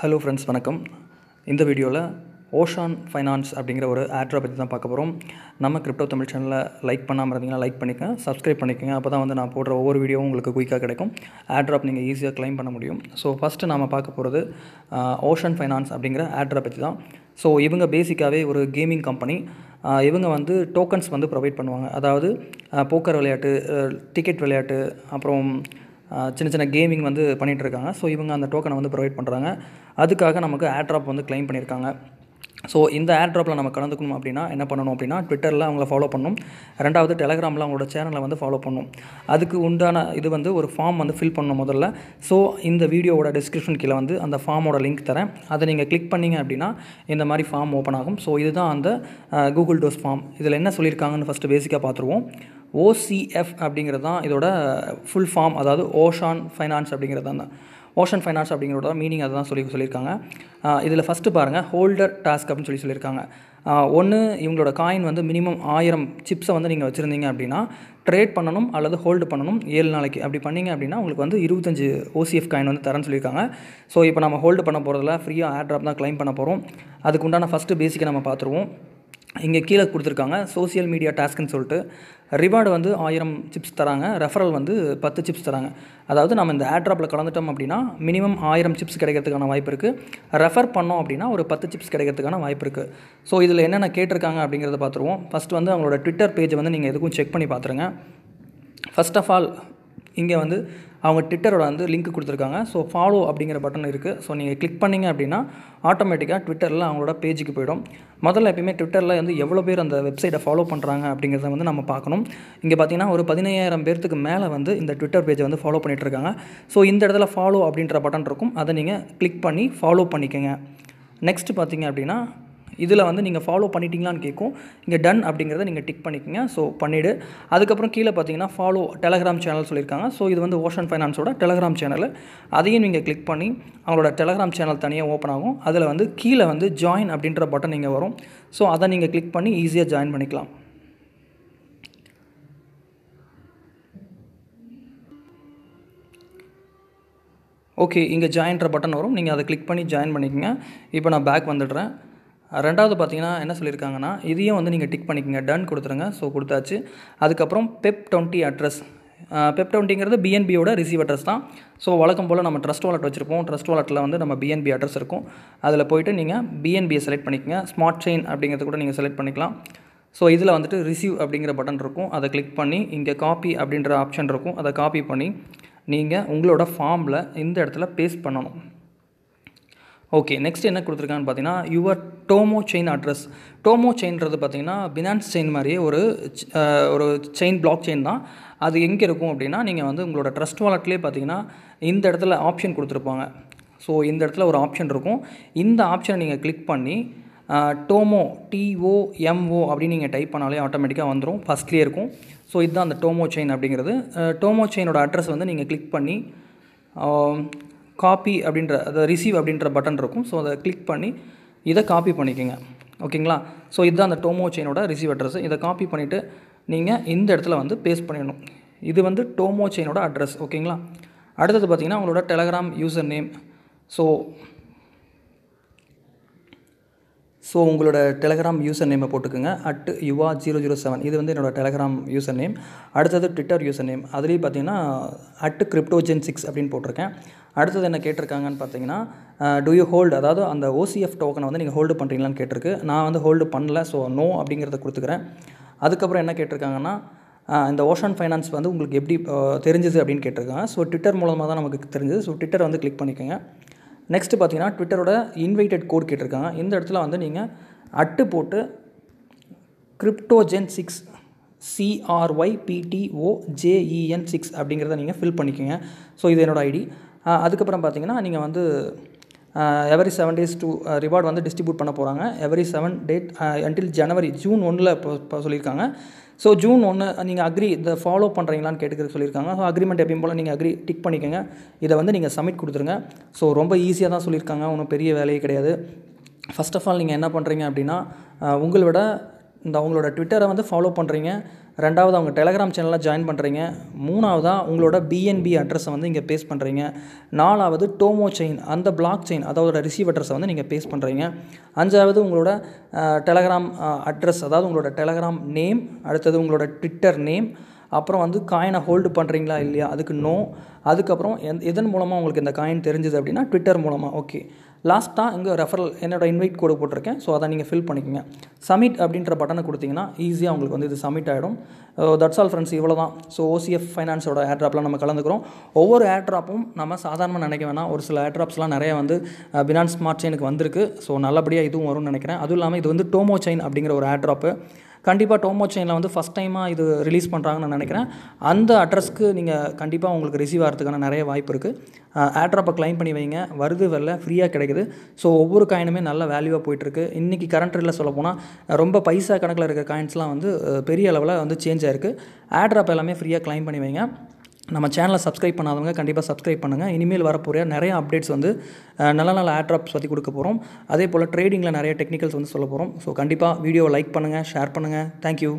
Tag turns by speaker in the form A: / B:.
A: hello friends வணக்கம் இந்த வீடியோவில் ஓஷான் ஃபைனான்ஸ் அப்படிங்கிற ஒரு ஆட்ரை பற்றி தான் பார்க்க போகிறோம் நம்ம கிரிப்டோ தமிழ் சேனலில் லைக் பண்ணாமல் இருந்தீங்கன்னா லைக் பண்ணிக்கங்க சப்ஸ்கிரைப் பண்ணிக்கோங்க அப்போ தான் வந்து நான் போடுற ஒவ்வொரு வீடியோவும் உங்களுக்கு குயிக்காக கிடைக்கும் ஆட்ராப் நீங்கள் ஈஸியாக கிளைம் பண்ண முடியும் ஸோ ஃபஸ்ட்டு நாம் பார்க்க போகிறது ஓஷன் ஃபைனான்ஸ் அப்படிங்கிற ஆட்ரை பற்றி தான் ஸோ இவங்க பேசிக்காகவே ஒரு கேமிங் கம்பெனி இவங்க வந்து டோக்கன்ஸ் வந்து ப்ரொவைட் பண்ணுவாங்க அதாவது போக்கர் விளையாட்டு டிக்கெட் விளையாட்டு அப்புறம் சின்ன சின்ன கேமிங் வந்து பண்ணிகிட்டு இருக்காங்க ஸோ இவங்க அந்த டோக்கனை வந்து ப்ரொவைட் பண்ணுறாங்க அதுக்காக நமக்கு ஏட்ராப் வந்து கிளைம் பண்ணியிருக்காங்க ஸோ இந்த ஏர்ட்ராப்பில் நம்ம கலந்துக்கணும் அப்படின்னா என்ன பண்ணணும் அப்படின்னா ட்விட்டரில் அவங்கள ஃபாலோ பண்ணும் ரெண்டாவது டெலகிராமில் அவங்களோட சேனலை வந்து ஃபாலோ பண்ணும் அதுக்கு உண்டான இது வந்து ஒரு ஃபார்ம் வந்து ஃபில் பண்ணணும் முதல்ல ஸோ இந்த வீடியோவோட டிஸ்கிரிப்ஷன் கீழே வந்து அந்த ஃபார்மோட லிங்க் தரேன் அதை நீங்கள் கிளிக் பண்ணிங்க அப்படின்னா இந்த மாதிரி ஃபார்ம் ஓப்பன் ஆகும் ஸோ இதுதான் அந்த கூகுள் டோஸ் ஃபார்ம் இதில் என்ன சொல்லியிருக்காங்கன்னு ஃபஸ்ட்டு பேசிக்காக பார்த்துருவோம் ஓசிஎஃப் அப்படிங்கிறது தான் இதோட ஃபுல் ஃபார்ம் அதாவது ஓஷான் ஃபைனான்ஸ் அப்படிங்கிறது தான் ஓஷன் ஃபைனான்ஸ் அப்படிங்கிறதோட மீனிங் அதை தான் சொல்லி சொல்லியிருக்காங்க இதில் ஃபஸ்ட்டு பாருங்கள் ஹோல்டர் டாஸ்க் அப்படின்னு சொல்லி சொல்லியிருக்காங்க ஒன்று இவங்களோட காயின் வந்து மினிமம் ஆயிரம் சிப்ஸை வந்து நீங்கள் வச்சுருந்தீங்க அப்படின்னா ட்ரேட் பண்ணணும் அல்லது ஹோல்டு பண்ணணும் ஏழு நாளைக்கு அப்படி பண்ணிங்க அப்படின்னா உங்களுக்கு வந்து இருபத்தஞ்சு ஓசிஎஃப் காயின் வந்து தரேன்னு சொல்லியிருக்காங்க ஸோ இப்போ நம்ம ஹோல்டு பண்ண போகிறதுல ஃப்ரீயாக ஏர் ட்ராப் தான் கிளைம் பண்ண போகிறோம் அதுக்கு உண்டான ஃபஸ்ட்டு பேசிக்கை நம்ம பார்த்துருவோம் இங்கே கீழே கொடுத்துருக்காங்க சோசியல் மீடியா டாஸ்க்குன்னு சொல்லிட்டு ரிவார்டு வந்து ஆயிரம் சிப்ஸ் தராங்க ரெஃபரல் வந்து பத்து சிப்ஸ் தராங்க அதாவது நம்ம இந்த ஆட்ராப்பில் கலந்துட்டோம் அப்படின்னா மினிமம் ஆயிரம் சிப்ஸ் கிடைக்கிறதுக்கான வாய்ப்பு இருக்குது ரெஃபர் பண்ணோம் அப்படின்னா ஒரு பத்து சிப்ஸ் கிடைக்கிறதுக்கான வாய்ப்பு இருக்குது ஸோ இதில் என்னென்ன கேட்டிருக்காங்க அப்படிங்கிறத பார்த்துருவோம் ஃபஸ்ட் வந்து அவங்களோட ட்விட்டர் பேஜை வந்து நீங்கள் எதுக்கும் செக் பண்ணி பார்த்துருங்க ஃபஸ்ட் ஆஃப் ஆல் இங்கே வந்து அவங்க ட்விட்டரோட வந்து லிங்க் கொடுத்துருக்காங்க ஸோ ஃபாலோ அப்படிங்கிற பட்டன் இருக்குது ஸோ நீங்கள் கிளிக் பண்ணிங்க அப்படின்னா ஆட்டோமேட்டிக்காக ட்விட்டரில் அவங்களோட பேஜுக்கு போயிடும் முதல்ல எப்பயுமே ட்விட்டரில் வந்து எவ்வளோ பேர் அந்த வெப்சைட்டை ஃபாலோ பண்ணுறாங்க அப்படிங்கிறத வந்து நம்ம பார்க்கணும் இங்கே பார்த்தீங்கன்னா ஒரு பதினையாயிரம் பேர்த்துக்கு மேலே வந்து இந்த ட்விட்டர் பேஜை வந்து ஃபாலோ பண்ணிகிட்ருக்காங்க ஸோ இந்த இடத்துல ஃபாலோ அப்படின்ற பட்டன் இருக்கும் அதை நீங்கள் கிளிக் பண்ணி ஃபாலோ பண்ணிக்கோங்க நெக்ஸ்ட் பார்த்திங்க அப்படின்னா இதில் வந்து நீங்கள் ஃபாலோ பண்ணிட்டீங்களான்னு கேட்கும் இங்கே டன் அப்படிங்கிறத நீங்கள் டிக் பண்ணிக்கோங்க ஸோ பண்ணிவிடு அதுக்கப்புறம் கீழே பார்த்தீங்கன்னா ஃபாலோ டெலகிராம் சேனல் சொல்லியிருக்காங்க ஸோ இது வந்து ஓஷன் ஃபைனான்ஸோட டெலகிராம் சேனல் அதையும் நீங்கள் கிளிக் பண்ணி அவங்களோட டெலகிராம் சேனல் தனியாக ஓப்பன் ஆகும் அதில் வந்து கீழே வந்து ஜாயின் அப்படின்ற பட்டன் இங்கே வரும் ஸோ அதை நீங்கள் கிளிக் பண்ணி ஈஸியாக ஜாயின் பண்ணிக்கலாம் ஓகே இங்கே ஜாயின்ற பட்டன் வரும் நீங்கள் அதை கிளிக் பண்ணி ஜாயின் பண்ணிக்கோங்க இப்போ நான் பேக் வந்துடுறேன் ரெண்டாவது பார்த்தீங்கன்னா என்ன சொல்லியிருக்காங்கன்னா இதையும் வந்து நீங்கள் டிக் பண்ணிக்கோங்க டன் கொடுத்துருங்க ஸோ கொடுத்தாச்சு அதுக்கப்புறம் பெப் டொண்ட்டி அட்ரஸ் பெப் டொண்ட்டிங்கிறது பிஎன்பியோட ரிசீவ் அட்ரஸ் தான் ஸோ வழக்கம் போல் நம்ம ட்ரஸ்ட் வாலெட் வச்சுருப்போம் ட்ரஸ்ட் வாலெட்டில் வந்து நம்ம பிஎன்பி அட்ரஸ் இருக்கும் அதில் போய்ட்டு நீங்கள் பிஎன்பியை செலக்ட் பண்ணிக்கோங்க ஸ்மார்ட் செயின் அப்படிங்கிறது கூட நீங்கள் செலக்ட் பண்ணிக்கலாம் ஸோ இதில் வந்துட்டு ரிசீவ் அப்படிங்கிற பட்டன் இருக்கும் அதை கிளிக் பண்ணி இங்கே காப்பி அப்படின்ற ஆப்ஷன் இருக்கும் அதை காப்பி பண்ணி நீங்கள் உங்களோட ஃபார்மில் இந்த இடத்துல பேஸ்ட் பண்ணணும் ஓகே நெக்ஸ்ட் என்ன கொடுத்துருக்கான்னு பார்த்தீங்கன்னா your Tomo chain address Tomo செயின்றது பார்த்தீங்கன்னா பினான்ஸ் செயின் மாதிரியே ஒரு ஒரு செயின் பிளாக் செயின் தான் அது எங்கே இருக்கும் அப்படின்னா நீங்கள் வந்து உங்களோட ட்ரஸ்ட் வாலெட்லேயே பார்த்தீங்கன்னா இந்த இடத்துல ஆப்ஷன் கொடுத்துருப்பாங்க ஸோ இந்த இடத்துல ஒரு ஆப்ஷன் இருக்கும் இந்த ஆப்ஷனை நீங்கள் கிளிக் பண்ணி டோமோ டிஓஎம்ஓ அப்படின்னு நீங்கள் டைப் பண்ணாலே ஆட்டோமேட்டிக்காக வந்துடும் ஃபஸ்ட்லேயே இருக்கும் ஸோ இதுதான் அந்த டோமோ செயின் அப்படிங்கிறது டோமோ செயினோட அட்ரஸ் வந்து நீங்கள் கிளிக் பண்ணி காப்பி அப்படின்ற அதை ரிசீவ் அப்படின்ற பட்டன் இருக்கும் ஸோ அதை கிளிக் பண்ணி இதை காப்பி பண்ணிக்கோங்க ஓகேங்களா ஸோ இதுதான் அந்த டோமோ செயினோட ரிசீவ் அட்ரஸ் இதை காப்பி பண்ணிவிட்டு நீங்கள் இந்த இடத்துல வந்து பேஸ்ட் பண்ணிடணும் இது வந்து டோமோ செயினோட அட்ரஸ் ஓகேங்களா அடுத்தது பார்த்தீங்கன்னா உங்களோட telegram user name so so உங்களோட டெலகிராம் யூசர் நேமை போட்டுக்கோங்க அட் யுவா ஜீரோ ஜீரோ செவன் இது வந்து என்னோடய டெலகிராம் யூசர் நேம் அடுத்தது ட்விட்டர் யூசர் நேம் அதுலேயும் பார்த்தீங்கன்னா அட் கிரிப்டோஜென் சிக்ஸ் அப்படின்னு போட்டிருக்கேன் அடுத்தது என்ன கேட்டிருக்காங்கன்னு பார்த்தீங்கன்னா டூ யூ ஹோல்டு அதாவது அந்த ஓசிஎஃப் டோக்கனை வந்து நீங்கள் ஹோல்டு பண்ணுறீங்களான்னு கேட்டிருக்கு நான் வந்து ஹோல்டு பண்ணல ஸோ நோ அப்படிங்கிறத கொடுத்துக்கிறேன் அதுக்கப்புறம் என்ன கேட்டிருக்காங்கன்னா இந்த ஓஷன் ஃபைனான்ஸ் வந்து உங்களுக்கு எப்படி தெரிஞ்சுது அப்படின்னு கேட்டிருக்காங்க ஸோ ட்விட்டர் மூலமாக தான் நமக்கு தெரிஞ்சுது ஸோ ட்விட்டர் வந்து கிளிக் பண்ணிக்கோங்க நெக்ஸ்ட் பார்த்தீங்கன்னா ட்விட்டரோட இன்வைட்டட் கோட் கேட்டிருக்காங்க இந்த இடத்துல வந்து நீங்கள் அட்டு போட்டு cryptogen six C R Y P T O J E N six அப்படிங்கிறத நீங்கள் ஃபில் பண்ணிக்கோங்க ஸோ இது என்னோடய ஐடி அதுக்கப்புறம் பார்த்தீங்கன்னா நீங்கள் வந்து every seven days to reward வந்து டிஸ்ட்ரிபியூட் பண்ண போகிறாங்க every seven date until January June ஒன்றில் இப்போ இப்போ சொல்லியிருக்காங்க ஸோ ஜூன் ஒன்று நீங்கள் அக்ரி இதை ஃபாலோ பண்ணுறீங்களான்னு கேட்டுக்க சொல்லியிருக்காங்க ஸோ அக்ரிமெண்ட் எப்பயும் போல் நீங்கள் அக்ரி டிக் பண்ணிக்கோங்க இதை வந்து நீங்கள் சப்மிட் கொடுத்துருங்க ஸோ ரொம்ப ஈஸியாக தான் சொல்லியிருக்காங்க ஒன்றும் பெரிய வேலையே கிடையாது ஃபஸ்ட் ஆஃப் ஆல் நீங்கள் என்ன பண்ணுறீங்க அப்படின்னா உங்களோட இந்த அவங்களோட ட்விட்டரை வந்து ஃபாலோ பண்ணுறீங்க ரெண்டாவது அவங்க டெலகிராம் சேனலில் ஜாயின் பண்ணுறீங்க மூணாவதாக உங்களோட பிஎன்பி அட்ரஸை வந்து இங்கே பேஸ் பண்ணுறீங்க நாலாவது டோமோ செயின் அந்த பிளாக் செயின் அதோட ரிசீவ் அட்ரஸை வந்து நீங்கள் பேஸ் பண்ணுறீங்க அஞ்சாவது உங்களோட டெலகிராம் அட்ரஸ் அதாவது உங்களோட டெலகிராம் நேம் அடுத்தது உங்களோட ட்விட்டர் நேம் அப்புறம் வந்து காயினை ஹோல்டு பண்ணுறீங்களா இல்லையா அதுக்கு நோ அதுக்கப்புறம் எந் எதன் மூலமாக உங்களுக்கு இந்த காயின் தெரிஞ்சுது அப்படின்னா ட்விட்டர் மூலமாக ஓகே லாஸ்ட்டாக இங்கே ரெஃபரல் என்னோடய இன்வைட் கோடு போட்டிருக்கேன் ஸோ அதை நீங்கள் ஃபில் பண்ணிக்கோங்க சமிட் அப்படின்ற பட்டனை கொடுத்தீங்கன்னா ஈஸியாக உங்களுக்கு வந்து இது சமிட் ஆகிடும் தட்ஸ் ஆல் ஃப்ரெண்ட்ஸ் இவ்வளோ தான் ஸோ ஓசிஎஃப் ஃபைனான்ஸோட ஏர்ட்ராப்பில் நம்ம கலந்துக்கிறோம் ஒவ்வொரு ட்ராப்பும் நம்ம சாதாரணமாக நினைக்க வேணாம் ஒரு சில ட்ராப்ஸ்லாம் நிறைய வந்து பினான்ஸ் ஸ்மார்ட் செயினுக்கு வந்திருக்கு ஸோ நல்லபடியாக இதுவும் வரும்னு நினைக்கிறேன் அதுவும் இல்லாமல் இது வந்து டோமோ செயின் அப்படிங்கிற ஒரு ட்ராப்பு கண்டிப்பாக டோமோ செயினில் வந்து ஃபஸ்ட் டைமாக இது ரிலீஸ் பண்ணுறாங்கன்னு நான் நினைக்கிறேன் அந்த அட்ரஸ்க்கு நீங்கள் கண்டிப்பாக உங்களுக்கு ரிசீவ் ஆகிறதுக்கான நிறைய வாய்ப்பு இருக்குது ஆட்ராப்பை கிளைம் பண்ணி வைங்க வருது வரல ஃப்ரீயாக கிடைக்குது ஸோ ஒவ்வொரு காயினுமே நல்ல வேல்யூவாக போயிட்டுருக்கு இன்றைக்கி கரண்ட் ரேட்டில் சொல்ல போனால் ரொம்ப பைசா கணக்கில் இருக்க காயின்ஸ்லாம் வந்து பெரிய அளவில் வந்து சேஞ்ச் ஆயிருக்கு ஆட்ராப் எல்லாமே ஃப்ரீயாக கிளைம் பண்ணி வைங்க நம்ம சேனலை சப்ஸ்கிரைப் பண்ணாதவங்க கண்டிப்பாக சப்ஸ்கிரைப் பண்ணுங்கள் இனிமேல் வரப்போகிற நிறைய அப்டேட்ஸ் வந்து நல்ல நல்ல ஆட்ராப்ஸ் பற்றி கொடுக்க போகிறோம் அதே போல் ட்ரேடிங்கில் நிறைய டெக்னிக்கல்ஸ் வந்து சொல்ல போகிறோம் ஸோ கண்டிப்பாக வீடியோவை லைக் பண்ணுங்கள் ஷேர் பண்ணுங்கள் தேங்க்யூ